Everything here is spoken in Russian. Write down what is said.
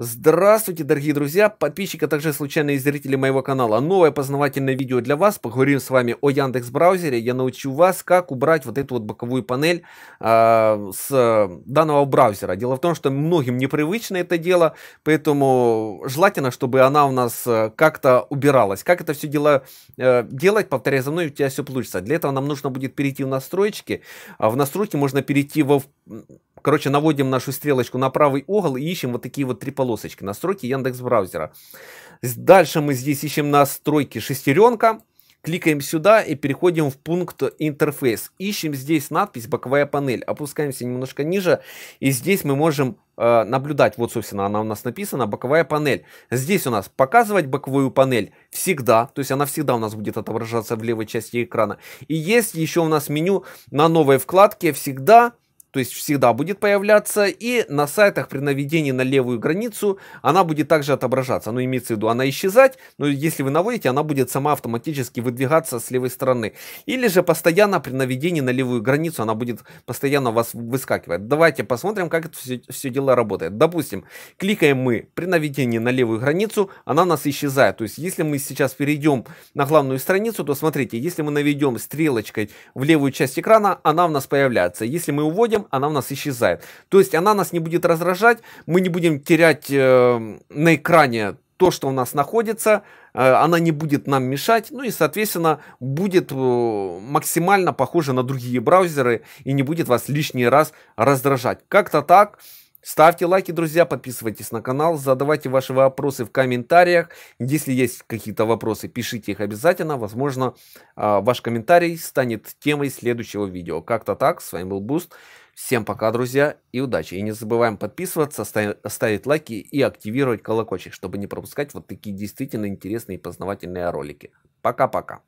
Здравствуйте, дорогие друзья, подписчики, а также случайные зрители моего канала. Новое познавательное видео для вас. Поговорим с вами о Яндекс браузере. Я научу вас, как убрать вот эту вот боковую панель э, с данного браузера. Дело в том, что многим непривычно это дело, поэтому желательно, чтобы она у нас э, как-то убиралась. Как это все дело э, делать, повторяй за мной, у тебя все получится. Для этого нам нужно будет перейти в настройки. А в настройки можно перейти во Короче, наводим нашу стрелочку на правый угол и ищем вот такие вот три полосочки. Настройки Яндекс браузера. Дальше мы здесь ищем настройки шестеренка. Кликаем сюда и переходим в пункт интерфейс. Ищем здесь надпись боковая панель. Опускаемся немножко ниже. И здесь мы можем э, наблюдать. Вот, собственно, она у нас написана. Боковая панель. Здесь у нас показывать боковую панель всегда. То есть она всегда у нас будет отображаться в левой части экрана. И есть еще у нас меню на новой вкладке всегда то есть всегда будет появляться. И на сайтах при наведении на левую границу она будет также отображаться. Ну, имеется в виду, она исчезать, но если вы наводите, она будет сама автоматически выдвигаться с левой стороны. Или же постоянно при наведении на левую границу она будет постоянно вас выскакивать. Давайте посмотрим, как это все, все дело работает. Допустим, кликаем мы при наведении на левую границу, она нас исчезает. То есть, если мы сейчас перейдем на главную страницу, то смотрите, если мы наведем стрелочкой в левую часть экрана, она у нас появляется. Если мы уводим, она у нас исчезает. То есть она нас не будет раздражать, мы не будем терять э, на экране то, что у нас находится, э, она не будет нам мешать, ну и, соответственно, будет э, максимально похожа на другие браузеры и не будет вас лишний раз раздражать. Как-то так. Ставьте лайки, друзья, подписывайтесь на канал, задавайте ваши вопросы в комментариях. Если есть какие-то вопросы, пишите их обязательно. Возможно, а, ваш комментарий станет темой следующего видео. Как-то так. С вами был Буст. Всем пока, друзья, и удачи. И не забываем подписываться, ставить, лайки и активировать колокольчик, чтобы не пропускать вот такие действительно интересные и познавательные ролики. Пока-пока.